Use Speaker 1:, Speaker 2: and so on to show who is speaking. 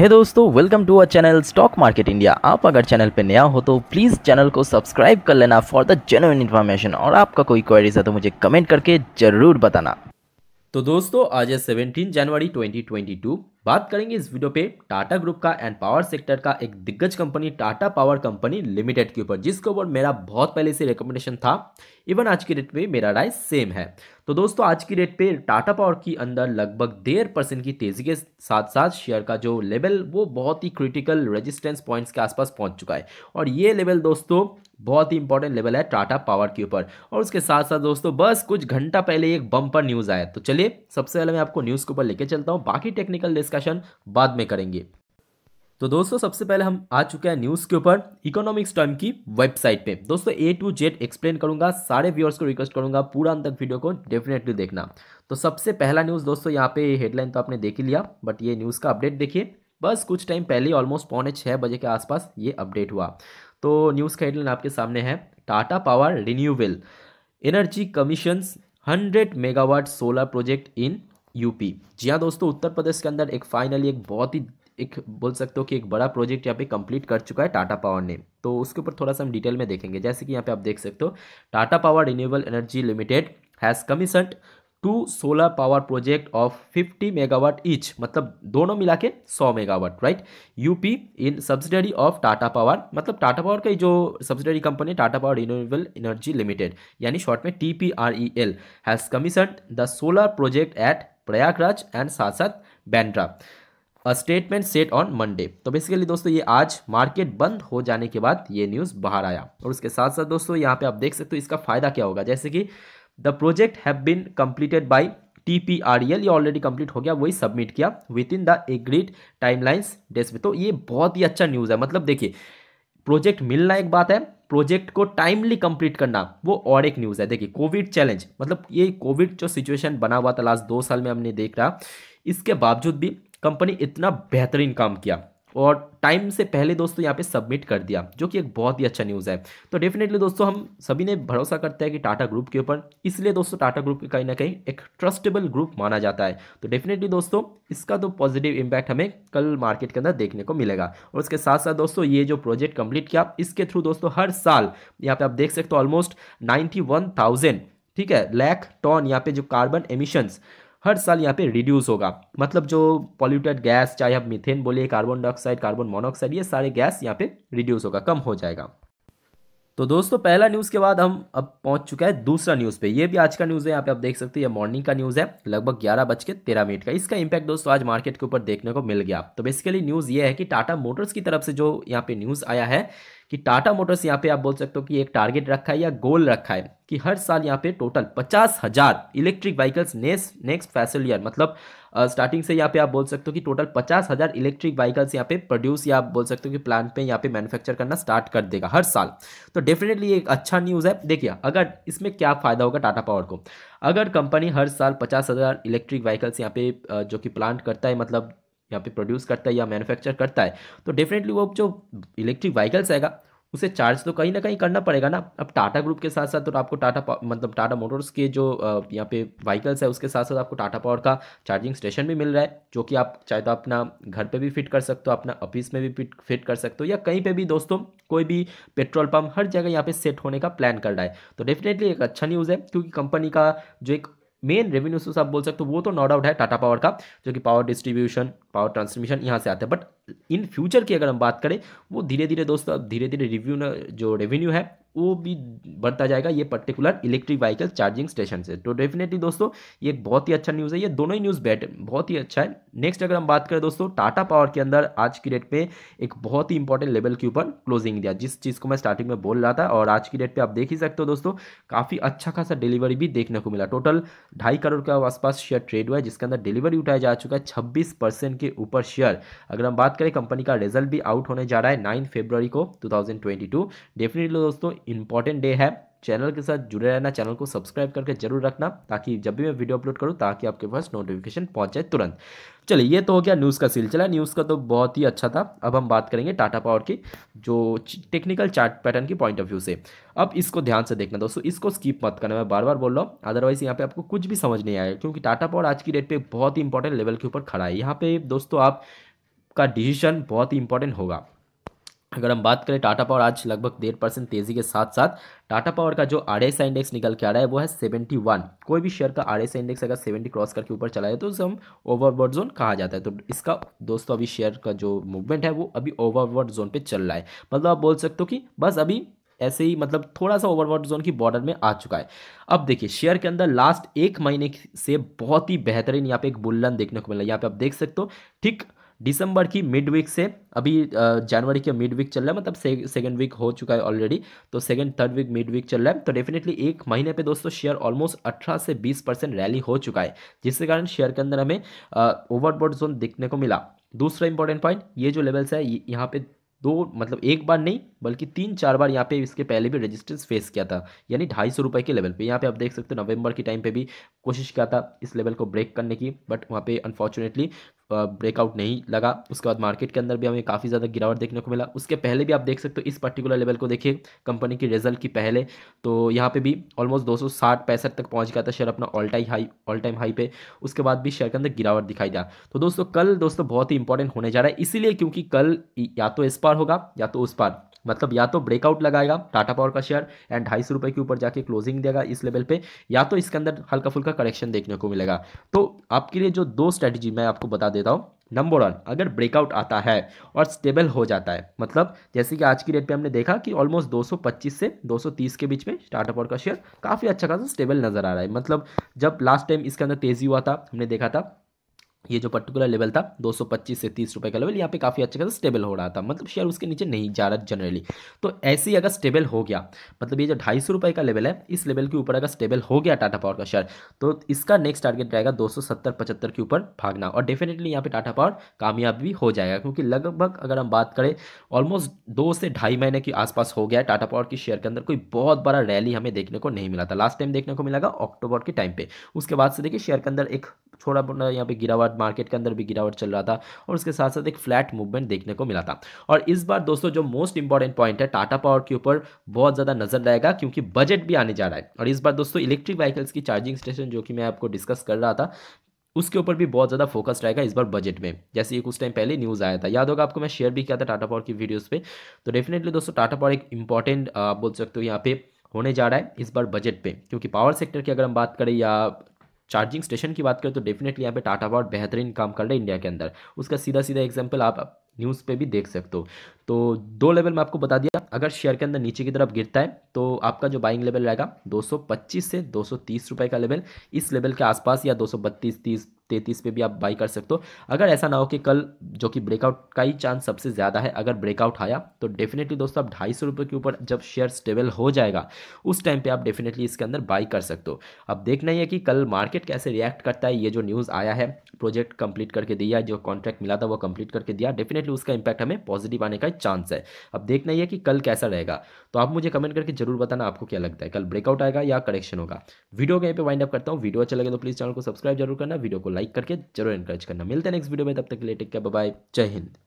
Speaker 1: हे hey दोस्तों welcome to our channel stock market India आप अगर चैनल पे नया हो तो प्लीज़ चैनल को सब्सक्राइब कर लेना फॉर द जेन्यून इन्फॉर्मेशन और आपका कोई क्वेरीज है तो मुझे कमेंट करके ज़रूर बताना तो दोस्तों आज है 17 जनवरी 2022 बात करेंगे इस वीडियो पे टाटा ग्रुप का एंड पावर सेक्टर का एक दिग्गज company Tata power company limited के ऊपर जिसके ऊपर मेरा बहुत पहले से रिकमेंडेशन था इवन आज की डेट में मेरा राय सेम है तो दोस्तों आज की डेट पे टाटा पावर के अंदर लगभग डेढ़ परसेंट की तेजी के साथ साथ शेयर का जो लेवल वो बहुत ही क्रिटिकल रजिस्टेंस पॉइंट्स के आसपास पहुंच चुका है और ये लेवल दोस्तों बहुत ही इंपॉर्टेंट लेवल है टाटा पावर के ऊपर और उसके साथ साथ दोस्तों बस कुछ घंटा पहले एक बम्पर न्यूज़ आया तो चलिए सबसे पहले मैं आपको न्यूज़ के ऊपर लेके चलता हूँ बाकी टेक्निकल डिस्कशन बाद में करेंगे तो दोस्तों सबसे पहले हम आ चुके हैं न्यूज़ के ऊपर इकोनॉमिक्स टाइम की वेबसाइट पे दोस्तों ए टू जेड एक्सप्लेन करूंगा सारे व्यूअर्स को रिक्वेस्ट करूंगा पूरा अंत तक वीडियो को डेफिनेटली देखना तो सबसे पहला न्यूज़ दोस्तों यहाँ पे हेडलाइन तो आपने देख ही लिया बट ये न्यूज़ का अपडेट देखिए बस कुछ टाइम पहले ऑलमोस्ट पौने छः बजे के आसपास ये अपडेट हुआ तो न्यूज़ का हेडलाइन आपके सामने है Tata power renewable energy commission hundred megawatt solar project in UP जी हाँ दोस्तों उत्तर प्रदेश के अंदर एक फाइनली एक बहुत ही एक बोल सकते हो कि एक बड़ा प्रोजेक्ट यहाँ पे कंप्लीट कर चुका है टाटा पावर ने तो उसके ऊपर थोड़ा सा हम डिटेल में देखेंगे जैसे कि यहाँ पे आप देख सकते हो Tata power renewable energy limited has commission two solar power project of 50 megawatt each मतलब दोनों मिला के सौ megawatt right UP in subsidiary of Tata power मतलब टाटा पावर का जो subsidiary company Tata power renewable energy limited यानी शॉर्ट में T P R E L has commission the solar project at Prayagraj and साथ साथ Banda statement set on Monday तो basically दोस्तों ये आज मार्केट बंद हो जाने के बाद ये न्यूज़ बाहर आया और उसके साथ साथ दोस्तों यहाँ पे आप देख सकते हो इसका फायदा क्या होगा जैसे कि the project have been completed by T P R L ये ऑलरेडी कंप्लीट हो गया वही सबमिट किया within the agreed timelines desk तो ये बहुत ही अच्छा न्यूज़ है मतलब देखिए प्रोजेक्ट मिलना एक बात है प्रोजेक्ट को टाइमली कंप्लीट करना वो और एक न्यूज़ है देखिए कोविड चैलेंज मतलब ये कोविड जो सिचुएशन बना हुआ था लास्ट दो साल में हमने देख रहा इसके बावजूद भी कंपनी इतना बेहतरीन काम किया और टाइम से पहले दोस्तों यहाँ पे सबमिट कर दिया जो कि एक बहुत ही अच्छा न्यूज़ है तो डेफिनेटली दोस्तों हम सभी ने भरोसा करते हैं कि टाटा ग्रुप के ऊपर इसलिए दोस्तों टाटा ग्रुप कहीं ना कहीं एक ट्रस्टेबल ग्रुप माना जाता है तो डेफिनेटली दोस्तों इसका तो पॉजिटिव इम्पैक्ट हमें कल मार्केट के अंदर देखने को मिलेगा और उसके साथ साथ दोस्तों ये जो प्रोजेक्ट कम्प्लीट किया इसके थ्रू दोस्तों हर साल यहाँ पर आप देख सकते हो ऑलमोस्ट नाइन्टी ठीक है लैख टॉन यहाँ पे जो कार्बन एमिशंस हर साल यहाँ पे रिड्यूस होगा मतलब जो पॉल्यूटेड गैस चाहे आप मिथेन बोलिए कार्बन डाइऑक्साइड कार्बन मोनोऑक्साइड ये सारे गैस यहाँ पे रिड्यूस होगा कम हो जाएगा तो दोस्तों पहला न्यूज़ के बाद हम अब पहुंच चुका है दूसरा न्यूज़ पे ये भी आज का न्यूज़ है यहाँ पे आप देख सकते हो ये मॉर्निंग का न्यूज़ है लगभग ग्यारह बज के तेरह मिनट का इसका इंपैक्ट दोस्तों आज मार्केट के ऊपर देखने को मिल गया तो बेसिकली न्यूज़ ये है कि टाटा मोटर्स की तरफ से जो यहाँ पे न्यूज़ आया है कि टाटा मोटर्स यहाँ पे आप बोल सकते हो कि एक टारगेट रखा है या गोल रखा है कि हर साल यहाँ पे टोटल पचास हजार electric vehicles next next fiscal year मतलब स्टार्टिंग से यहाँ पे आप बोल सकते हो कि टोटल पचास हजार इलेक्ट्रिक व्हीकल्स यहाँ पे प्रोड्यूस या आप बोल सकते हो कि प्लांट पे यहाँ पे मैन्युफैक्चर करना स्टार्ट कर देगा हर साल तो डेफिनेटली एक अच्छा न्यूज़ है देखिए अगर इसमें क्या फ़ायदा होगा टाटा पावर को अगर कंपनी हर साल पचास हज़ार इलेक्ट्रिक व्हीकल्स यहाँ पे जो कि प्लांट करता है मतलब यहाँ पे प्रोड्यूस करता है या मैन्युफैक्चर करता है तो डेफिनेटली वो जो इलेक्ट्रिक व्हीकल्स आएगा उसे चार्ज तो कहीं ना कहीं करना पड़ेगा ना अब टाटा ग्रुप के साथ साथ तो आपको टाटा मतलब टाटा मोटर्स के जो यहाँ पे व्हीकल्स है उसके साथ साथ आपको टाटा पावर का चार्जिंग स्टेशन भी मिल रहा है जो कि आप चाहे तो अपना घर पे भी फिट कर सकते हो अपना ऑफिस में भी फिट फिट कर सकते हो या कहीं पे भी दोस्तों कोई भी पेट्रोल पम्प हर जगह यहाँ पर सेट होने का प्लान कर रहा है तो डेफिनेटली एक अच्छा न्यूज़ है क्योंकि कंपनी का जो एक मेन रेवेन्यू सोर्स आप बोल सकते हो वो तो नो डाउट है टाटा पावर का जो कि पावर डिस्ट्रीब्यूशन पावर ट्रांसमिशन यहाँ से आता है बट इन फ्यूचर की अगर हम बात करें वो धीरे धीरे दोस्तों अब धीरे धीरे रिव्यू जो रेवेन्यू है वो भी बढ़ता जाएगा ये particular electric vehicle charging station से तो डेफिनेटली दोस्तों ये बहुत ही अच्छा न्यूज़ है ये दोनों ही न्यूज़ बेट बहुत ही अच्छा है नेक्स्ट अगर हम बात करें दोस्तों टाटा पावर के अंदर आज की डेट पे एक बहुत ही इंपॉर्टेंट लेवल के ऊपर क्लोजिंग दिया जिस चीज़ को मैं स्टार्टिंग में बोल रहा था और आज की डेट पर आप देख ही सकते हो दोस्तों काफ़ी अच्छा खासा डिलीवरी भी देखने को मिला टोटल ढाई करोड़ के आसपास शेयर ट्रेड हुआ है जिसके अंदर डिलीवरी उठाया जा चुका है छब्बीस के ऊपर शेयर अगर हम बात करें कंपनी का रिजल्ट भी आउट होने जा रहा है नाइन फेब्रवरी को टू डेफिनेटली दोस्तों इंपॉर्टेंट डे है चैनल के साथ जुड़े रहना चैनल को सब्सक्राइब करके जरूर रखना ताकि जब भी मैं वीडियो अपलोड करूँ ताकि आपके पास नोटिफिकेशन पहुँच जाए तुरंत चलिए ये तो हो गया न्यूज़ का सिलसिला न्यूज़ का तो बहुत ही अच्छा था अब हम बात करेंगे टाटा पावर की जो टेक्निकल चार्ट पैटर्न की पॉइंट ऑफ व्यू से अब इसको ध्यान से देखना दोस्तों इसको स्किप मत करना मैं बार बार बोल रहा हूँ अदरवाइज यहाँ पे आपको कुछ भी समझ नहीं आया क्योंकि टाटा पावर आज की डेट पर बहुत ही इंपॉर्टेंट लेवल के ऊपर खड़ा है यहाँ पे दोस्तों आप का डिसीजन बहुत ही इंपॉर्टेंट होगा अगर हम बात करें टाटा पावर आज लगभग डेढ़ परसेंट तेजी के साथ साथ टाटा पावर का जो आर एस इंडेक्स निकल के आ रहा है वो है सेवेंटी वन कोई भी शेयर का आर एस इंडेक्स अगर सेवेंटी क्रॉस करके ऊपर चला जाए तो उसे हम ओवरवर्ड जोन कहा जाता है तो इसका दोस्तों अभी शेयर का जो मूवमेंट है वो अभी ओवरवर्ड जोन पर चल रहा है मतलब आप बोल सकते हो कि बस अभी ऐसे ही मतलब थोड़ा सा ओवरवर्ड जोन की बॉर्डर में आ चुका है अब देखिए शेयर के अंदर लास्ट एक महीने से बहुत ही बेहतरीन यहाँ पे एक बुल्लन देखने को मिला यहाँ पे आप देख सकते हो ठीक दिसंबर की मिड वीक से अभी जनवरी के मिड वीक चल रहा है मतलब सेकंड सेकेंड वीक हो चुका है ऑलरेडी तो second third week mid week चल रहा है तो डेफिनेटली एक महीने पे दोस्तों शेयर ऑलमोस्ट 18 से 20 परसेंट रैली हो चुका है जिसके कारण शेयर के अंदर हमें ओवरबोर्ड जोन देखने को मिला दूसरा इंपॉर्टेंट पॉइंट ये जो लेवल्स है यहाँ पे दो मतलब एक बार नहीं बल्कि तीन चार बार यहाँ पे इसके पहले भी रेजिस्टेंस फेस किया था यानी ढाई सौ रुपये के लेवल पे यहाँ पे आप देख सकते हो नवंबर के टाइम पे भी कोशिश किया था इस लेवल को ब्रेक करने की बट वहाँ पे अनफॉर्चुनेटली ब्रेकआउट नहीं लगा उसके बाद मार्केट के अंदर भी हमें काफ़ी ज़्यादा गिरावट देखने को मिला उसके पहले भी आप देख सकते हो इस पर्टिकुलर लेवल को देखिए कंपनी की रिजल्ट की पहले तो यहाँ पे भी ऑलमोस्ट दो पैंसठ तक पहुँच गया था शेयर अपना all time high all time high पे उसके बाद भी शेयर के अंदर गिरावट दिखाई दिया तो दोस्तों कल दोस्तों बहुत ही इंपॉर्टेंट होने जा रहा है इसीलिए क्योंकि कल या तो इस पार होगा या तो उस पार मतलब या तो ब्रेकआउट लगाएगा टाटा पावर का शेयर एंड ढाई सौ रुपये के ऊपर जाके क्लोजिंग देगा इस लेवल पे या तो इसके अंदर हल्का फुल्का करेक्शन देखने को मिलेगा तो आपके लिए जो दो स्ट्रैटेजी मैं आपको बता देता हूँ नंबर वन अगर ब्रेकआउट आता है और स्टेबल हो जाता है मतलब जैसे कि आज की डेट पे हमने देखा कि ऑलमोस्ट 225 से 230 के बीच में स्टार्टअप और का शेयर काफ़ी अच्छा खासा स्टेबल नज़र आ रहा है मतलब जब लास्ट टाइम इसके अंदर तेज़ी हुआ था हमने देखा था ये जो पर्टिकुलर लेवल था 225 से तीस रुपये का लेवल यहाँ पे काफ़ी अच्छे खासा स्टेबल हो रहा था मतलब शेयर उसके नीचे नहीं जा रहा जनरली तो ऐसे ही अगर स्टेबल हो गया मतलब ये जो ढाई सौ रुपये का लेवल है इस लेवल के ऊपर अगर स्टेबल हो गया टाटा पावर का शेयर तो इसका नेक्स्ट टारगेट रहेगा दो सौ के ऊपर भागना और डेफिनेटली यहाँ पर टाटा पावर कामयाब भी हो जाएगा क्योंकि लगभग अगर हम बात करें ऑलमोस्ट दो से ढाई महीने के आसपास हो गया टाटा पावर के शेयर के अंदर कोई बहुत बड़ा रैली हमें देखने को नहीं मिला था लास्ट टाइम देखने को मिला अक्टूबर के टाइम पर उसके बाद से देखिए शेयर के अंदर एक थोड़ा मोटा यहाँ पे गिरावट मार्केट के अंदर भी गिरावट चल रहा था और उसके साथ साथ एक फ्लैट मूवमेंट देखने को मिला था और इस बार दोस्तों जो मोस्ट इंपॉर्टेंट पॉइंट है टाटा पावर के ऊपर बहुत ज़्यादा नजर रहेगा क्योंकि बजट भी आने जा रहा है और इस बार दोस्तों इलेक्ट्रिक व्हीकल्स की चार्जिंग स्टेशन जो कि मैं आपको डिस्कस कर रहा था उसके ऊपर भी बहुत ज़्यादा फोकस रहेगा इस बार बजट में जैसे ये कुछ टाइम पहले न्यूज़ आया था याद होगा आपको मैं शेयर भी किया था टाटा पावर की वीडियोस पे तो डेफिनेटली दोस्तों टाटा पावर एक इंपॉर्टेंट आप बोल सकते हो यहाँ पे होने जा रहा है इस बार बजट पे क्योंकि पावर सेक्टर की अगर हम बात करें या चार्जिंग स्टेशन की बात करें तो डेफिनेटली यहाँ पे टाटा पावर बेहतरीन काम कर रहा है इंडिया के अंदर उसका सीधा सीधा एग्जाम्पल आप न्यूज़ पे भी देख सकते हो तो दो लेवल में आपको बता दिया अगर शेयर के अंदर नीचे की तरफ गिरता है तो आपका जो बाइंग लेवल रहेगा 225 से 230 रुपए का लेवल इस लेवल के आसपास या 232 30 तैंतीस पे भी आप बाई कर सकते हो अगर ऐसा ना हो कि कल जो कि ब्रेकआउट का ही चांस सबसे ज़्यादा है अगर ब्रेकआउट आया तो डेफिनेटली दोस्तों आप ढाई सौ रुपये के ऊपर जब शेयर स्टेबल हो जाएगा उस टाइम पे आप डेफिनेटली इसके अंदर बाई कर सकते हो अब देखना है कि कल मार्केट कैसे रिएक्ट करता है ये जो न्यूज़ आया है प्रोजेक्ट कंप्लीट करके दिया जो कॉन्ट्रैक्ट मिला था वो कंप्लीट करके दिया डेफिनेटली उसका इम्पैक्ट हमें पॉजिटिव आने का चांस है अब देखना ही है कि कल कैसा रहेगा तो आप मुझे कमेंट करके जरूर बताना आपको क्या लगता है कल ब्रेकआउट आएगा या करेक्शन होगा वीडियो को के पर वाइंड अप करता हूँ वीडियो अच्छा लगे तो प्लीज़ चैनल को सब्सक्राइब जरूर करना वीडियो को लाइक करके जरूर इंकरेज करना मिलते हैं नेक्स्ट वीडियो में तब तक के लिए टेक केयर बाय जय हिंद